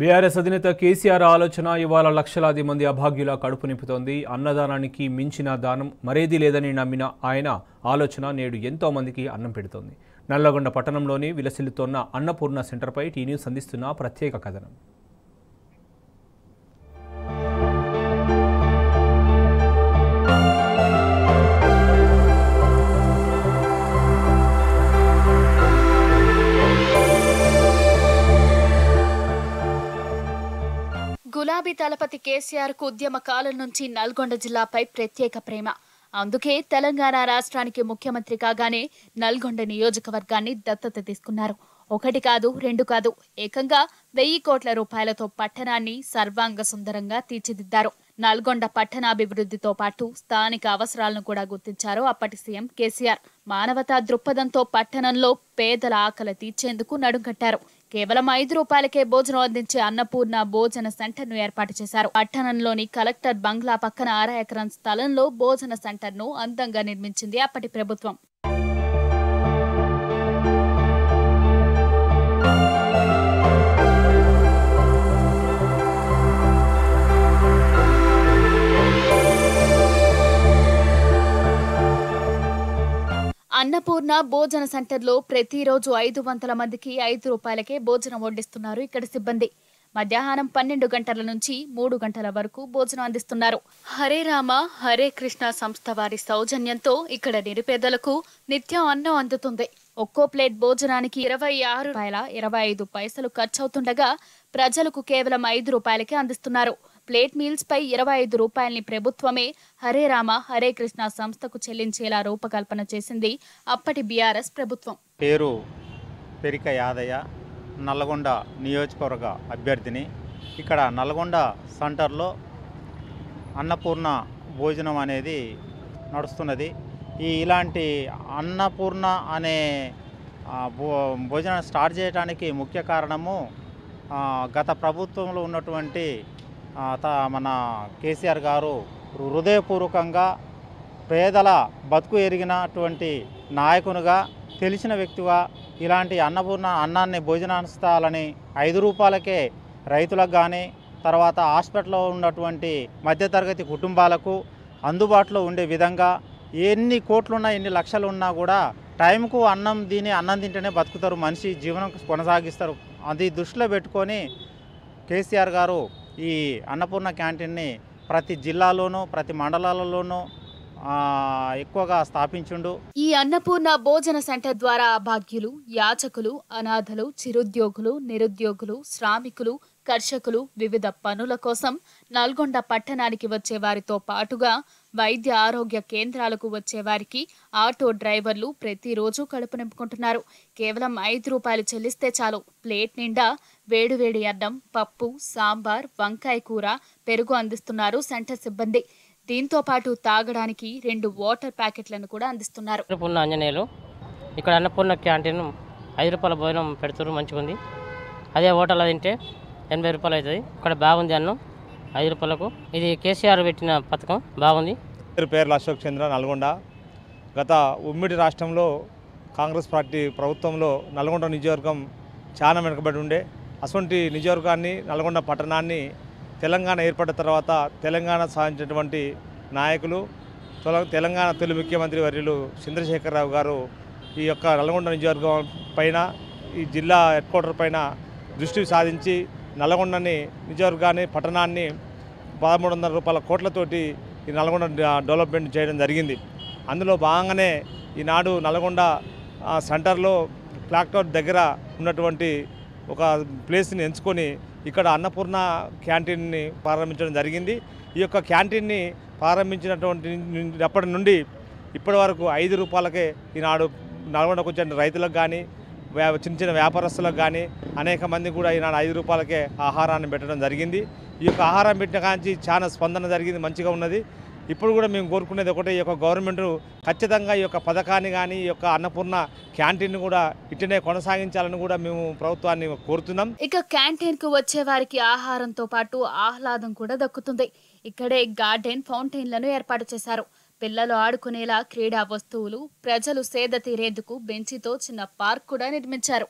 BRS అధినేత కేసీఆర్ ఆలోచన ఇవాళ లక్షలాది మంది అభాగ్యుల కడుపు నింపుతోంది అన్నదానానికి మించిన దానం మరేది లేదని నమ్మిన ఆయన ఆలోచన నేడు ఎంతో మందికి అన్నం పెడుతోంది నల్లగొండ పట్టణంలోని విలసిల్లుతోన్న అన్నపూర్ణ సెంటర్పై టీ న్యూస్ అందిస్తున్న ప్రత్యేక కథనం గులాబీ తలపతి కేసీఆర్ కు ఉద్యమ కాలం నుంచి నల్గొండ జిల్లాపై ప్రత్యేక ప్రేమ అందుకే తెలంగాణ రాష్ట్రానికి ముఖ్యమంత్రి కాగానే నల్గొండ నియోజకవర్గాన్ని దత్తత తీసుకున్నారు ఒకటి కాదు రెండు కాదు ఏకంగా వెయ్యి కోట్ల రూపాయలతో పట్టణాన్ని సర్వాంగ సుందరంగా తీర్చిదిద్దారు నల్గొండ పట్టణాభివృద్ధితో పాటు స్థానిక అవసరాలను కూడా గుర్తించారు అప్పటి సీఎం కేసీఆర్ మానవతా దృక్పథంతో పట్టణంలో పేదల ఆకలి తీర్చేందుకు నడుంకట్టారు కేవలం ఐదు రూపాయలకే భోజనం అందించే అన్నపూర్ణ భోజన సెంటర్ ను ఏర్పాటు చేశారు పట్టణంలోని కలెక్టర్ బంగ్లా పక్కన ఆరా ఎకరం స్థలంలో భోజన సెంటర్ ను అందంగా నిర్మించింది అప్పటి ప్రభుత్వం అన్నపూర్ణ భోజన సెంటర్లో ప్రతిరోజు ఐదు వందల మందికి ఐదు రూపాయలకే భోజనం వండిస్తున్నారు ఇక్కడ సిబ్బంది మధ్యాహ్నం పన్నెండు గంటల నుంచి మూడు గంటల వరకు భోజనం అందిస్తున్నారు హరే రామ హరే కృష్ణ సంస్థ వారి సౌజన్యంతో ఇక్కడ నిరుపేదలకు నిత్యం అన్నం అందుతుంది ఒక్కో ప్లేట్ భోజనానికి ఇరవై ఆరు రూపాయల ఇరవై ఐదు పైసలు ఖర్చవుతుండగా ప్రజలకు కేవలం ఐదు రూపాయలకే అందిస్తున్నారు ప్లేట్ మీల్స్పై ఇరవై ఐదు రూపాయల్ని ప్రభుత్వమే హరే రామ హరే కృష్ణ సంస్థకు చెల్లించేలా రూపకల్పన చేసింది అప్పటి బీఆర్ఎస్ ప్రభుత్వం పేరు పెరిక యాదయ్య నల్గొండ నియోజకవర్గ అభ్యర్థిని ఇక్కడ నల్గొండ సెంటర్లో అన్నపూర్ణ భోజనం అనేది నడుస్తున్నది ఈ ఇలాంటి అన్నపూర్ణ అనే భోజనం స్టార్ట్ చేయడానికి ముఖ్య కారణము గత ప్రభుత్వంలో ఉన్నటువంటి మన కేసీఆర్ గారు హృదయపూర్వకంగా పేదల బతుకు ఎరిగినటువంటి నాయకునిగా తెలిసిన వ్యక్తిగా ఇలాంటి అన్నపూర్ణ అన్నాన్ని భోజనాన్స్తాలని ఐదు రూపాయలకే రైతులకు కానీ తర్వాత హాస్పిటల్లో ఉన్నటువంటి మధ్యతరగతి కుటుంబాలకు అందుబాటులో ఉండే విధంగా ఎన్ని కోట్లున్నా ఎన్ని లక్షలు ఉన్నా కూడా టైంకు అన్నం దీని అన్నం తింటేనే బతుకుతారు మనిషి జీవనం కొనసాగిస్తారు అది దృష్టిలో పెట్టుకొని కేసీఆర్ గారు ఈ అన్నపూర్ణ క్యాంటీన్ని ప్రతి జిల్లాలోనూ ప్రతి మండలాలలోనూ ఎక్కువగా స్థాపించుండు ఈ అన్నపూర్ణ భోజన సెంటర్ ద్వారా భాగ్యులు యాచకులు అనాథలు చిరుద్యోగులు నిరుద్యోగులు శ్రామికులు కర్షకులు వివిధ పనుల కోసం నల్గొండ పట్టణానికి వచ్చే వారితో పాటుగా వైద్య ఆరోగ్య కేంద్రాలకు వచ్చే వారికి ఆటో డ్రైవర్లు ప్రతిరోజు కడుపు నింపుకుంటున్నారు కేవలం ఐదు రూపాయలు చెల్లిస్తే చాలు ప్లేట్ నిండా వేడివేడి అన్నం పప్పు సాంబార్ వంకాయ కూర పెరుగు అందిస్తున్నారు సెంటర్ సిబ్బంది దీంతో పాటు తాగడానికి రెండు వాటర్ ప్యాకెట్లను కూడా అందిస్తున్నారు ఆంజనేయులు ఇక్కడ అన్నపూర్ణ క్యాంటీన్ ఐదు రూపాయల భోజనం పెడుతున్నారు మంచిగా ఉంది అదే హోటల్ తింటే ఎనభై రూపాయలు అవుతుంది ఇక్కడ బాగుంది అన్నం ఐదు రూపాయలకు ఇది కేసీఆర్ పెట్టిన పథకం బాగుంది పేర్లు అశోక్ చంద్ర నల్గొండ గత ఉమ్మిడి రాష్ట్రంలో కాంగ్రెస్ పార్టీ ప్రభుత్వంలో నల్గొండ నియోజకవర్గం చాలా వెనుకబడి ఉండే అటువంటి నియోజకవర్గాన్ని నల్గొండ పట్టణాన్ని తెలంగాణ ఏర్పడిన తర్వాత తెలంగాణ సాధించినటువంటి నాయకులు తెలంగాణ తొలి ముఖ్యమంత్రి వర్యులు చంద్రశేఖరరావు గారు ఈ యొక్క నల్గొండ నియోజకవర్గం పైన ఈ జిల్లా హెడ్ క్వార్టర్ పైన దృష్టి సాధించి నల్గొండని నిజవర్గాన్ని పట్టణాన్ని పదమూడు వందల రూపాయల కోట్లతోటి ఈ నల్గొండ డెవలప్మెంట్ చేయడం జరిగింది అందులో భాగంగానే ఈనాడు నల్గొండ సెంటర్లో క్లాక్ టవర్ దగ్గర ఉన్నటువంటి ఒక ప్లేస్ని ఎంచుకొని ఇక్కడ అన్నపూర్ణ క్యాంటీన్ని ప్రారంభించడం జరిగింది ఈ యొక్క క్యాంటీన్ని ప్రారంభించినటువంటి అప్పటి నుండి ఇప్పటి వరకు ఐదు రూపాయలకే ఈనాడు నల్గొండకు వచ్చిన రైతులకు కానీ చిన్న చిన్న వ్యాపారస్తులకు కానీ అనేక మంది కూడా ఈనాడు ఐదు రూపాయలకే ఆహారాన్ని పెట్టడం జరిగింది ఈ యొక్క ఆహారం పెట్టిన కానీ చాలా స్పందన జరిగింది మంచిగా ఉన్నది ఇప్పుడు కూడా మేము కోరుకునేది ఒకటే ఈ యొక్క గవర్నమెంట్ ఖచ్చితంగా ఈ యొక్క పథకాన్ని కానీ ఈ యొక్క అన్నపూర్ణ క్యాంటీన్ కూడా ఇట్లనే కొనసాగించాలని కూడా మేము ప్రభుత్వాన్ని కోరుతున్నాం ఇక క్యాంటీన్ కు వచ్చే వారికి ఆహారంతో పాటు ఆహ్లాదం కూడా దక్కుతుంది ఇక్కడే గార్డెన్ ఫౌంటైన్లను ఏర్పాటు చేశారు పిల్లలు ఆడుకునేలా క్రీడా వస్తువులు ప్రజలు సేద తీరేందుకు బెంచితో చిన్న పార్క్ కూడా నిర్మించారు